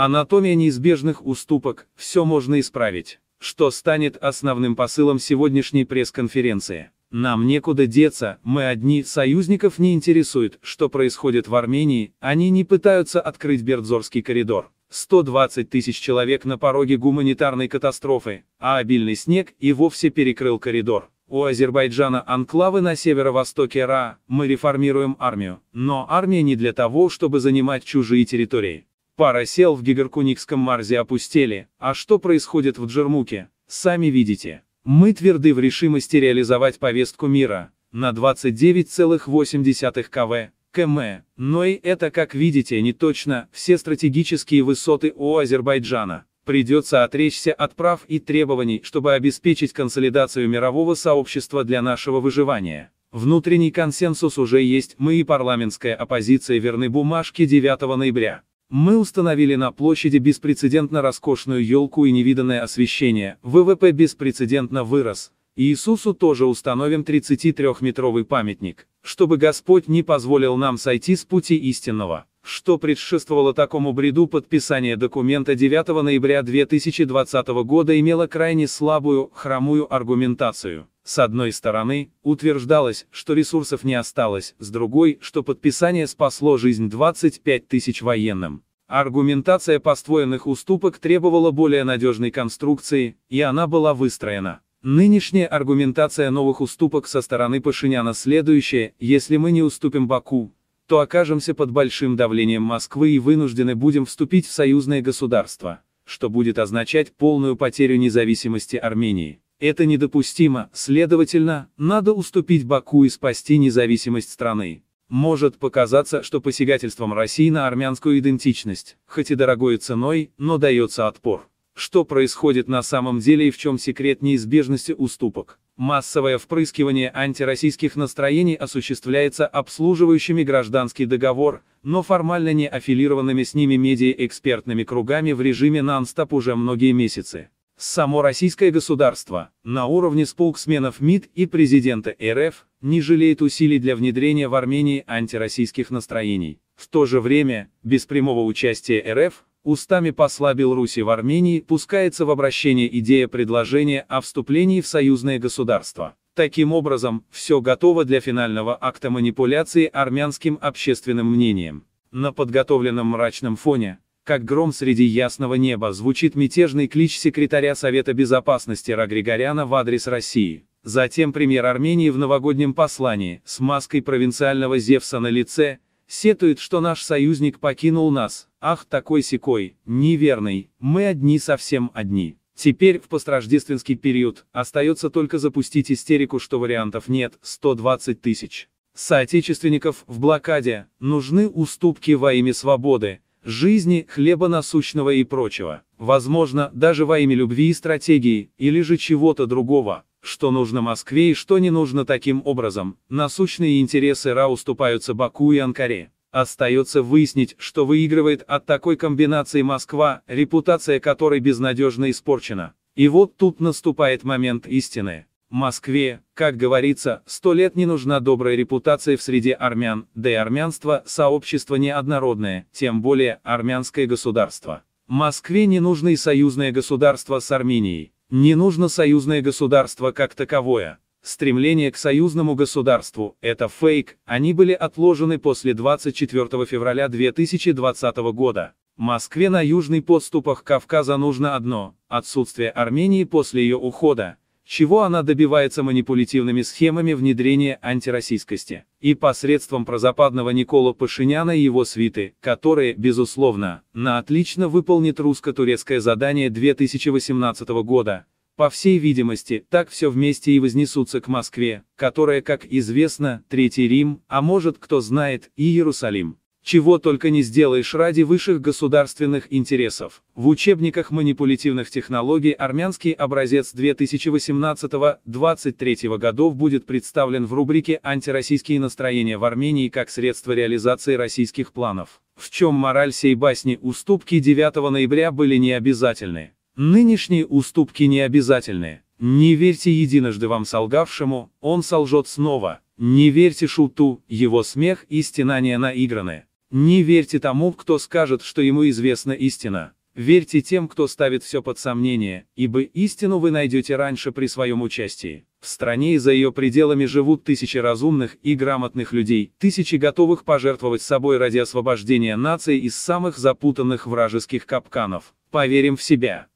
Анатомия неизбежных уступок, все можно исправить. Что станет основным посылом сегодняшней пресс-конференции? Нам некуда деться, мы одни, союзников не интересует, что происходит в Армении, они не пытаются открыть Бердзорский коридор. 120 тысяч человек на пороге гуманитарной катастрофы, а обильный снег и вовсе перекрыл коридор. У Азербайджана анклавы на северо-востоке РА, мы реформируем армию, но армия не для того, чтобы занимать чужие территории. Пара сел в Гигаркуникском Марзе опустели, а что происходит в Джермуке, сами видите. Мы тверды в решимости реализовать повестку мира на 29,8 кв. км, но и это, как видите, не точно, все стратегические высоты у Азербайджана. Придется отречься от прав и требований, чтобы обеспечить консолидацию мирового сообщества для нашего выживания. Внутренний консенсус уже есть, мы и парламентская оппозиция верны бумажке 9 ноября. Мы установили на площади беспрецедентно роскошную елку и невиданное освещение. ВВП беспрецедентно вырос. Иисусу тоже установим 33-метровый памятник, чтобы Господь не позволил нам сойти с пути истинного, что предшествовало такому бреду подписание документа 9 ноября 2020 года имело крайне слабую, хромую аргументацию. С одной стороны, утверждалось, что ресурсов не осталось, с другой, что подписание спасло жизнь 25 тысяч военным. Аргументация построенных уступок требовала более надежной конструкции, и она была выстроена. Нынешняя аргументация новых уступок со стороны Пашиняна следующая, если мы не уступим Баку, то окажемся под большим давлением Москвы и вынуждены будем вступить в союзное государство, что будет означать полную потерю независимости Армении. Это недопустимо, следовательно, надо уступить Баку и спасти независимость страны. Может показаться, что посягательством России на армянскую идентичность, хоть и дорогой ценой, но дается отпор. Что происходит на самом деле и в чем секрет неизбежности уступок? Массовое впрыскивание антироссийских настроений осуществляется обслуживающими гражданский договор, но формально не аффилированными с ними медиа-экспертными кругами в режиме нон-стоп уже многие месяцы. Само российское государство, на уровне сполксменов МИД и президента РФ, не жалеет усилий для внедрения в Армении антироссийских настроений. В то же время, без прямого участия РФ, устами посла Беларуси в Армении пускается в обращение идея предложения о вступлении в союзное государство. Таким образом, все готово для финального акта манипуляции армянским общественным мнением. На подготовленном мрачном фоне, как гром среди ясного неба, звучит мятежный клич секретаря Совета Безопасности Рагригоряна в адрес России. Затем премьер Армении в новогоднем послании, с маской провинциального Зевса на лице, Сетует, что наш союзник покинул нас. Ах, такой-сякой, неверный, мы одни совсем одни. Теперь, в построждественский период, остается только запустить истерику, что вариантов нет, 120 тысяч. Соотечественников в блокаде, нужны уступки во имя свободы, жизни, хлеба насущного и прочего. Возможно, даже во имя любви и стратегии, или же чего-то другого. Что нужно Москве и что не нужно таким образом, насущные интересы РА уступаются Баку и Анкаре. Остается выяснить, что выигрывает от такой комбинации Москва, репутация которой безнадежно испорчена. И вот тут наступает момент истины. Москве, как говорится, сто лет не нужна добрая репутация в среде армян, да и армянство – сообщество неоднородное, тем более армянское государство. Москве не нужно и союзное государство с Арменией. Не нужно союзное государство как таковое. Стремление к союзному государству – это фейк, они были отложены после 24 февраля 2020 года. Москве на южных подступах Кавказа нужно одно – отсутствие Армении после ее ухода, чего она добивается манипулятивными схемами внедрения антироссийскости, и посредством прозападного Никола Пашиняна и его свиты, которые, безусловно, на отлично выполнит русско-турецкое задание 2018 года. По всей видимости, так все вместе и вознесутся к Москве, которая, как известно, Третий Рим, а может, кто знает, и Иерусалим чего только не сделаешь ради высших государственных интересов. В учебниках манипулятивных технологий армянский образец 2018 2023 годов будет представлен в рубрике «Антироссийские настроения в Армении как средство реализации российских планов». В чем мораль сей басни уступки 9 ноября были необязательны. Нынешние уступки необязательны. Не верьте единожды вам солгавшему, он солжет снова. Не верьте шуту, его смех и стенания наиграны. Не верьте тому, кто скажет, что ему известна истина. Верьте тем, кто ставит все под сомнение, ибо истину вы найдете раньше при своем участии. В стране и за ее пределами живут тысячи разумных и грамотных людей, тысячи готовых пожертвовать собой ради освобождения нации из самых запутанных вражеских капканов. Поверим в себя.